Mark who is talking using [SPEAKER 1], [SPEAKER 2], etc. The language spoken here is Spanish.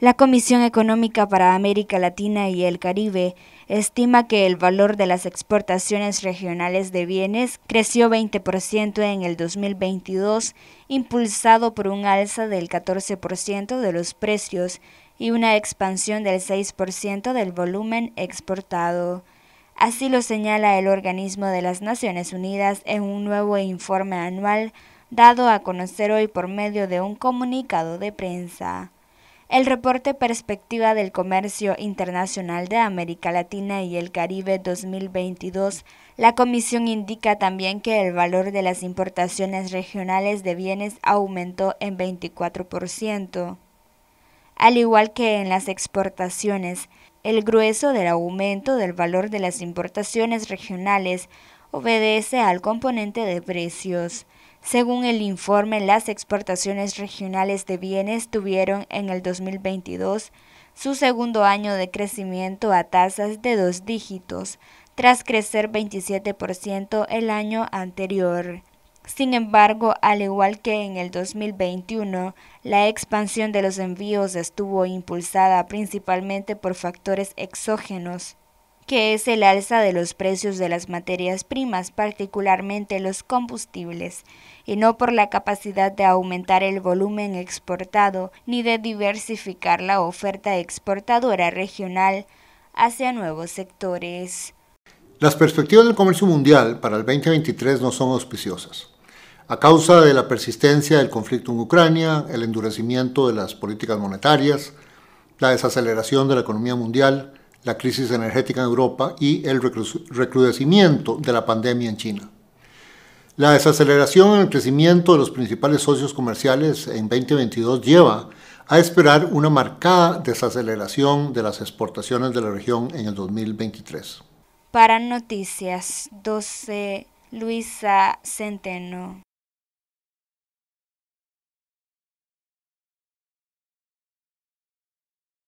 [SPEAKER 1] La Comisión Económica para América Latina y el Caribe estima que el valor de las exportaciones regionales de bienes creció 20% en el 2022, impulsado por un alza del 14% de los precios y una expansión del 6% del volumen exportado. Así lo señala el organismo de las Naciones Unidas en un nuevo informe anual dado a conocer hoy por medio de un comunicado de prensa. El reporte Perspectiva del Comercio Internacional de América Latina y el Caribe 2022, la comisión indica también que el valor de las importaciones regionales de bienes aumentó en 24%, al igual que en las exportaciones. El grueso del aumento del valor de las importaciones regionales obedece al componente de precios. Según el informe, las exportaciones regionales de bienes tuvieron en el 2022 su segundo año de crecimiento a tasas de dos dígitos, tras crecer 27% el año anterior. Sin embargo, al igual que en el 2021, la expansión de los envíos estuvo impulsada principalmente por factores exógenos, que es el alza de los precios de las materias primas, particularmente los combustibles, y no por la capacidad de aumentar el volumen exportado ni de diversificar la oferta exportadora regional hacia nuevos sectores.
[SPEAKER 2] Las perspectivas del comercio mundial para el 2023 no son auspiciosas. A causa de la persistencia del conflicto en Ucrania, el endurecimiento de las políticas monetarias, la desaceleración de la economía mundial, la crisis energética en Europa y el recrudecimiento de la pandemia en China. La desaceleración en el crecimiento de los principales socios comerciales en 2022 lleva a esperar una marcada desaceleración de las exportaciones de la región en el 2023.
[SPEAKER 1] Para Noticias 12, Luisa
[SPEAKER 2] Centeno.